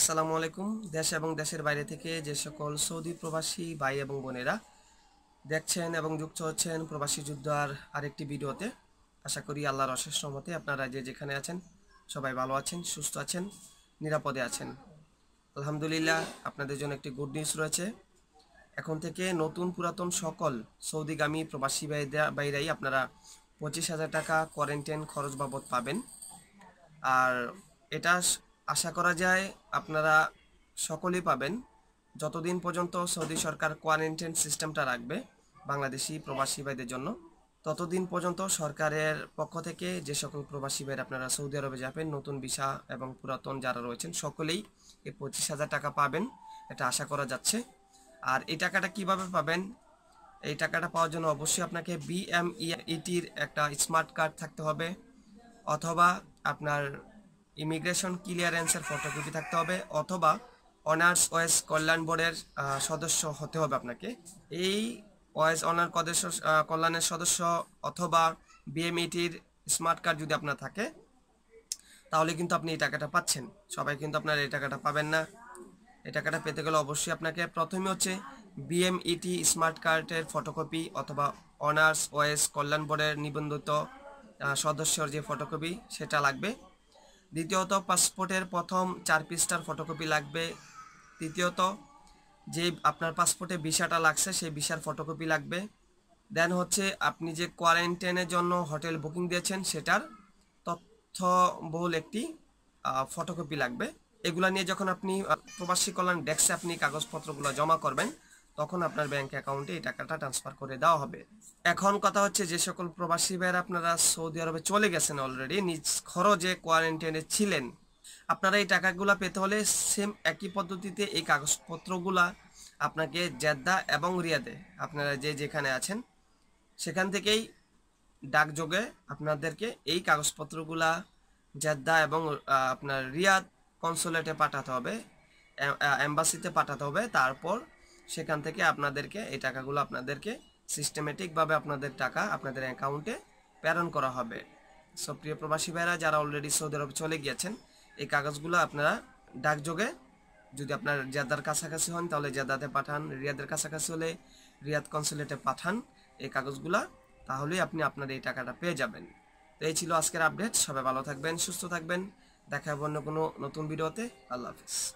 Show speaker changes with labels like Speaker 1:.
Speaker 1: আসসালামু আলাইকুম দেশ এবং দেশের বাইরে থেকে যে সকল সৌদি প্রবাসী ভাই এবং বোনেরা দেখছেন এবং যুক্ত হচ্ছেন প্রবাসী যুদ্ধ আর আরেকটি ভিডিওতে আশা করি আল্লাহর অশেষ সম্মতে আপনারা যে যেখানে আছেন সবাই ভালো আছেন সুস্থ আছেন নিরাপদে আছেন আলহামদুলিল্লাহ আপনাদের জন্য একটি গুড নিউজ রয়েছে এখন থেকে নতুন পুরাতন সকল সৌদিগামী প্রবাসী বাইরাই আপনারা পঁচিশ হাজার টাকা কোয়ারেন্টাইন খরচ বাবদ পাবেন আর এটা আশা করা যায় আপনারা সকলেই পাবেন যতদিন পর্যন্ত সৌদি সরকার কোয়ারেন্টাইন সিস্টেমটা রাখবে বাংলাদেশি প্রবাসী ভাইদের জন্য ততদিন পর্যন্ত সরকারের পক্ষ থেকে যে সকল প্রবাসী ভাইয়ের আপনারা সৌদি আরবে যাবেন নতুন ভিসা এবং পুরাতন যারা রয়েছেন সকলেই এই পঁচিশ হাজার টাকা পাবেন এটা আশা করা যাচ্ছে আর এই টাকাটা কিভাবে পাবেন এই টাকাটা পাওয়ার জন্য অবশ্যই আপনাকে বিএমইটির e একটা স্মার্ট কার্ড থাকতে হবে অথবা আপনার ইমিগ্রেশন ক্লিয়ারেন্সের ফটোকপি থাকতে হবে অথবা অনার্স ওয়েস কল্যাণ বোর্ডের সদস্য হতে হবে আপনাকে এই ওয়েস অনার কল্যাণের সদস্য অথবা বিএমইটির স্মার্ট কার্ড যদি আপনার থাকে তাহলে কিন্তু আপনি এই টাকাটা পাচ্ছেন সবাই কিন্তু আপনার এই টাকাটা পাবেন না এই টাকাটা পেতে গেলে অবশ্যই আপনাকে প্রথমে হচ্ছে বিএমইটি স্মার্ট কার্ডের ফটোকপি অথবা অনার্স ওয়েস কল্যাণ বোর্ডের নিবন্ধিত সদস্যর যে ফটোকপি সেটা লাগবে দ্বিতীয়ত পাসপোর্টের প্রথম চার পৃষ্ঠার ফটোকপি লাগবে তৃতীয়ত যে আপনার পাসপোর্টে ভিসাটা লাগছে সেই ভিসার ফটোকপি লাগবে দেন হচ্ছে আপনি যে কোয়ারেন্টাইনের জন্য হোটেল বুকিং দিয়েছেন সেটার তথ্যবহুল একটি ফটোকপি লাগবে এগুলা নিয়ে যখন আপনি প্রবাসী কল্যাণ ডেস্কে আপনি কাগজপত্রগুলো জমা করবেন তখন আপনার ব্যাংক অ্যাকাউন্টে এই টাকাটা ট্রান্সফার করে দেওয়া হবে এখন কথা হচ্ছে যে সকল প্রবাসী ভাইয়ের আপনারা সৌদি আরবে চলে গেছেন অলরেডি নিজ খরচে কোয়ারেন্টাইনে ছিলেন আপনারা এই টাকাগুলো পেতে হলে সেম একই পদ্ধতিতে এই কাগজপত্রগুলা আপনাকে জেদ্দা এবং রিয়াদে আপনারা যে যেখানে আছেন সেখান থেকেই ডাকযোগে আপনাদেরকে এই কাগজপত্রগুলা জেদ্দা এবং আপনার রিয়াদ কনসুলেটে পাঠাতে হবে অ্যাম্বাসিতে পাঠাতে হবে তারপর সেখান থেকে আপনাদেরকে এই টাকাগুলো আপনাদেরকে সিস্টেমেটিকভাবে আপনাদের টাকা আপনাদের অ্যাকাউন্টে প্রেরণ করা হবে সব প্রিয় প্রবাসী ভাইরা যারা অলরেডি সৌদি আরব চলে গিয়েছেন এই কাগজগুলো আপনারা ডাকযোগে যদি আপনার জেদার কাছাকাছি হন তাহলে জেদাতে পাঠান রিয়াদের কাছাকাছি হলে রিয়াদ কনসুলেটে পাঠান এই কাগজগুলো তাহলেই আপনি আপনার এই টাকাটা পেয়ে যাবেন তো এই ছিল আজকের আপডেট সবাই ভালো থাকবেন সুস্থ থাকবেন দেখা হবে অন্য কোনো নতুন ভিডিওতে আল্লাহ হাফিজ